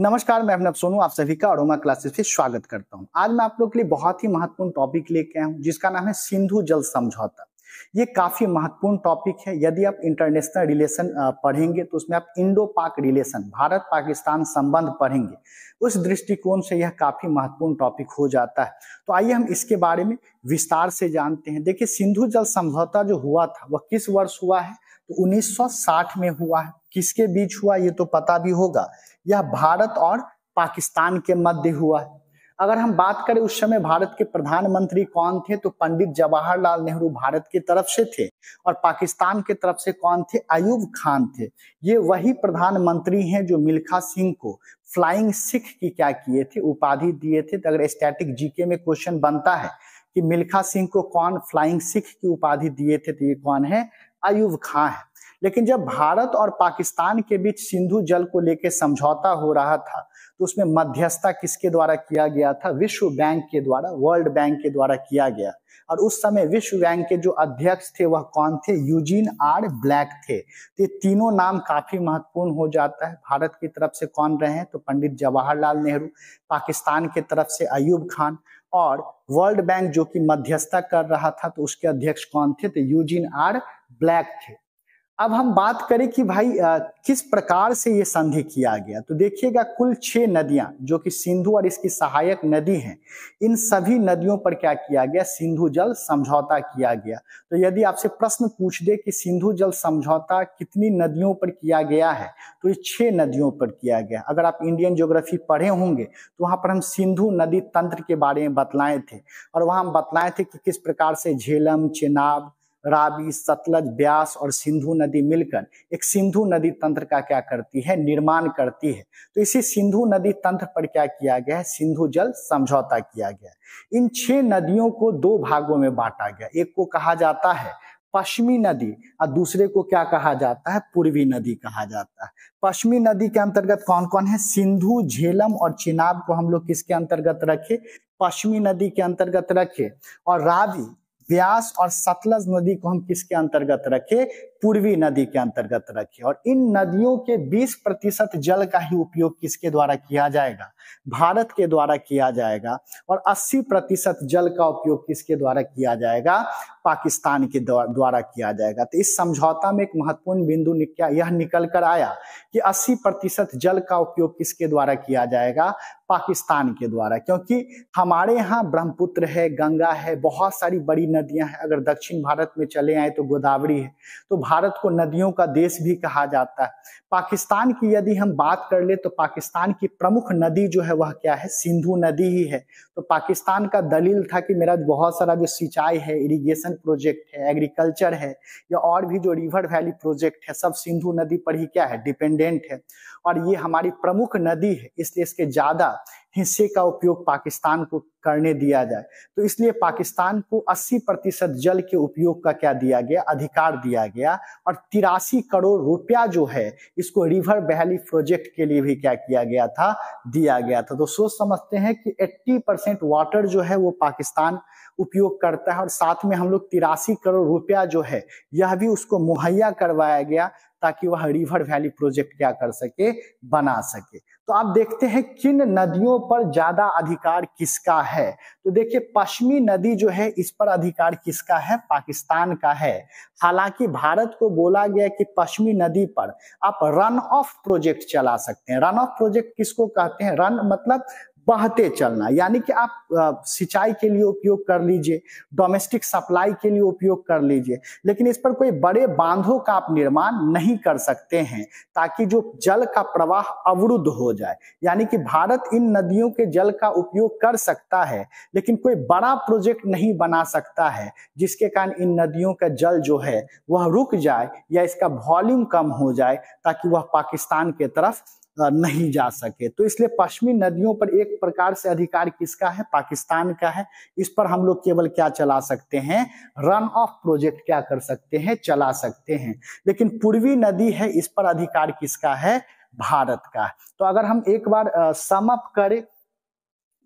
नमस्कार मैं अभिनव सोनू आप सभी का अरोमा क्लासेस से स्वागत करता हूं आज मैं आप लोग के लिए बहुत ही महत्वपूर्ण टॉपिक लेके आया हूं जिसका नाम है सिंधु जल समझौता ये काफी महत्वपूर्ण टॉपिक है यदि आप इंटरनेशनल रिलेशन पढ़ेंगे तो उसमें आप इंडो पाक रिलेशन भारत पाकिस्तान संबंध पढ़ेंगे उस दृष्टिकोण से यह काफी महत्वपूर्ण टॉपिक हो जाता है तो आइए हम इसके बारे में विस्तार से जानते हैं देखिए सिंधु जल समझौता जो हुआ था वह किस वर्ष हुआ है तो 1960 में हुआ है किसके बीच हुआ ये तो पता भी होगा यह भारत और पाकिस्तान के मध्य हुआ है अगर हम बात करें उस समय भारत के प्रधानमंत्री कौन थे तो पंडित जवाहरलाल नेहरू भारत की तरफ से थे और पाकिस्तान के तरफ से कौन थे अयूब खान थे ये वही प्रधानमंत्री हैं जो मिल्खा सिंह को फ्लाइंग सिख की क्या किए थे उपाधि दिए थे तो अगर स्टैटिक जीके में क्वेश्चन बनता है कि मिल्खा सिंह को कौन फ्लाइंग सिख की उपाधि दिए थे तो ये कौन है अयूब खान है लेकिन जब भारत और पाकिस्तान के बीच सिंधु जल को लेकर समझौता हो रहा था तो उसमें मध्यस्थता किसके द्वारा किया गया था विश्व बैंक के द्वारा वर्ल्ड बैंक के द्वारा किया गया और उस समय विश्व बैंक के जो अध्यक्ष थे वह कौन थे यूजीन आर ब्लैक थे तो ये तीनों नाम काफी महत्वपूर्ण हो जाता है भारत की तरफ से कौन रहे हैं तो पंडित जवाहरलाल नेहरू पाकिस्तान के तरफ से अयूब खान और वर्ल्ड बैंक जो कि मध्यस्थता कर रहा था तो उसके अध्यक्ष कौन थे तो यूजीन आर ब्लैक थे अब हम बात करें कि भाई आ, किस प्रकार से ये संधि किया गया तो देखिएगा कुल छह नदियां जो कि सिंधु और इसकी सहायक नदी हैं इन सभी नदियों पर क्या किया गया सिंधु जल समझौता किया गया तो यदि आपसे प्रश्न पूछ दे कि सिंधु जल समझौता कितनी नदियों पर किया गया है तो ये छह नदियों पर किया गया अगर आप इंडियन ज्योग्राफी पढ़े होंगे तो वहां पर हम सिंधु नदी तंत्र के बारे में बतलाए थे और वहां हम बतलाए थे कि किस प्रकार से झेलम चेनाब रावी सतलज ब्यास और सिंधु नदी मिलकर एक सिंधु नदी तंत्र का क्या करती है निर्माण करती है तो इसी सिंधु नदी तंत्र पर क्या किया गया है सिंधु जल समझौता किया गया इन छह नदियों को दो भागों में बांटा गया एक को कहा जाता है पश्चिमी नदी और दूसरे को क्या कहा जाता है पूर्वी नदी कहा जाता है पश्चिमी नदी के अंतर्गत कौन कौन है सिंधु झेलम और चिनाब को हम लोग किसके अंतर्गत रखे पश्चिमी नदी के अंतर्गत रखे और रावी व्यास और सतलज नदी को हम किसके अंतर्गत रखें पूर्वी नदी के अंतर्गत रखें और इन नदियों के 20 प्रतिशत जल का ही उपयोग किसके द्वारा किया जाएगा भारत के द्वारा किया जाएगा और 80 प्रतिशत जल का उपयोग किसके द्वारा किया जाएगा पाकिस्तान के द्वारा किया जाएगा तो इस समझौता में एक महत्वपूर्ण बिंदु यह निकल कर आया कि अस्सी प्रतिशत जल का उपयोग किसके द्वारा किया जाएगा पाकिस्तान के द्वारा क्योंकि हमारे यहाँ ब्रह्मपुत्र है गंगा है बहुत सारी बड़ी नदियां हैं अगर दक्षिण भारत में चले आए तो गोदावरी है तो भारत को नदियों का देश भी कहा जाता है पाकिस्तान की यदि हम बात कर ले तो पाकिस्तान की प्रमुख नदी जो है वह क्या है सिंधु नदी ही है तो पाकिस्तान का दलील था कि मेरा बहुत सारा जो सिंचाई है इरीगेशन प्रोजेक्ट है एग्रीकल्चर है या और भी जो रिवर वैली प्रोजेक्ट है सब सिंधु नदी पर ही क्या है डिपेंडेंट है और ये हमारी प्रमुख नदी है इसलिए इसके ज्यादा हिस्से का उपयोग पाकिस्तान को करने दिया जाए तो इसलिए पाकिस्तान को 80 प्रतिशत जल के उपयोग का क्या दिया गया अधिकार दिया गया और तिरासी करोड़ रुपया जो है इसको रिवर वैली प्रोजेक्ट के लिए भी क्या किया गया था दिया गया था तो सोच समझते हैं कि 80 परसेंट वाटर जो है वो पाकिस्तान उपयोग करता है और साथ में हम लोग तिरासी करोड़ रुपया जो है यह भी उसको मुहैया करवाया गया ताकि वह रिवर वैली प्रोजेक्ट क्या कर सके बना सके तो आप देखते हैं किन नदियों पर ज्यादा अधिकार किसका है तो देखिए पश्चिमी नदी जो है इस पर अधिकार किसका है पाकिस्तान का है हालांकि भारत को बोला गया कि पश्चिमी नदी पर आप रन ऑफ प्रोजेक्ट चला सकते हैं रन ऑफ प्रोजेक्ट किसको कहते हैं रन मतलब बहते चलना यानी कि आप सिंचाई के लिए उपयोग कर लीजिए डोमेस्टिक सप्लाई के लिए उपयोग कर लीजिए लेकिन इस पर कोई बड़े बांधों का आप निर्माण नहीं कर सकते हैं ताकि जो जल का प्रवाह अवरुद्ध हो जाए यानी कि भारत इन नदियों के जल का उपयोग कर सकता है लेकिन कोई बड़ा प्रोजेक्ट नहीं बना सकता है जिसके कारण इन नदियों का जल जो है वह रुक जाए या इसका वॉल्यूम कम हो जाए ताकि वह पाकिस्तान के तरफ नहीं जा सके तो इसलिए पश्चिमी नदियों पर एक प्रकार से अधिकार किसका है पाकिस्तान का है इस पर हम लोग केवल क्या चला सकते हैं रन ऑफ प्रोजेक्ट क्या कर सकते हैं चला सकते हैं लेकिन पूर्वी नदी है इस पर अधिकार किसका है भारत का तो अगर हम एक बार समअप करें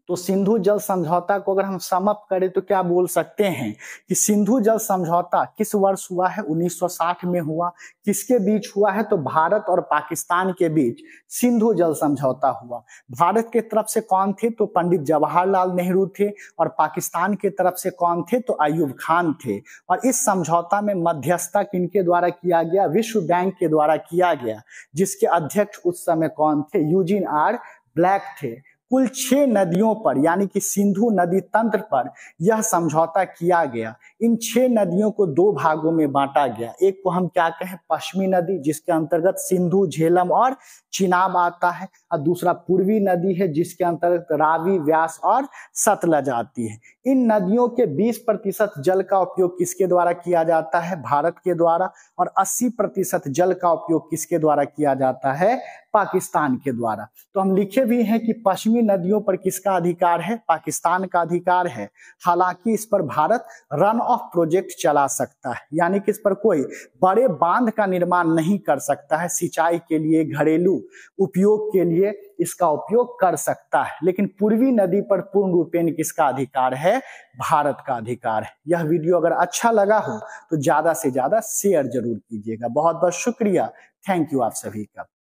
तो सिंधु जल समझौता को अगर हम समप करें तो क्या बोल सकते हैं कि सिंधु जल समझौता किस वर्ष हुआ है 1960 में हुआ किसके बीच हुआ है तो भारत और पाकिस्तान के बीच सिंधु जल समझौता हुआ भारत के तरफ से कौन थे तो पंडित जवाहरलाल नेहरू थे और पाकिस्तान के तरफ से कौन थे तो अयुब खान थे और इस समझौता में मध्यस्थता किनके द्वारा किया गया विश्व बैंक के द्वारा किया गया जिसके अध्यक्ष उस समय कौन थे यूजिन आर ब्लैक थे कुल छह नदियों पर यानी कि सिंधु नदी तंत्र पर यह समझौता किया गया इन छह नदियों को दो भागों में बांटा गया एक को हम क्या कहें पश्चिमी नदी जिसके अंतर्गत सिंधु झेलम और चिनाब आता है और दूसरा पूर्वी नदी है जिसके अंतर्गत रावी व्यास और सतलज आती है इन नदियों के 20 प्रतिशत जल का उपयोग किसके द्वारा किया जाता है भारत के द्वारा और 80 प्रतिशत जल का उपयोग किसके द्वारा किया जाता है पाकिस्तान के द्वारा तो हम लिखे भी हैं कि पश्चिमी नदियों पर किसका अधिकार है पाकिस्तान का अधिकार है हालांकि इस पर भारत रन ऑफ प्रोजेक्ट चला सकता है यानी कि इस पर कोई बड़े बांध का निर्माण नहीं कर सकता है सिंचाई के लिए घरेलू उपयोग के लिए इसका उपयोग कर सकता है लेकिन पूर्वी नदी पर पूर्ण रूपेण किसका अधिकार है भारत का अधिकार है यह वीडियो अगर अच्छा लगा हो तो ज्यादा से ज्यादा शेयर जरूर कीजिएगा बहुत बहुत शुक्रिया थैंक यू आप सभी का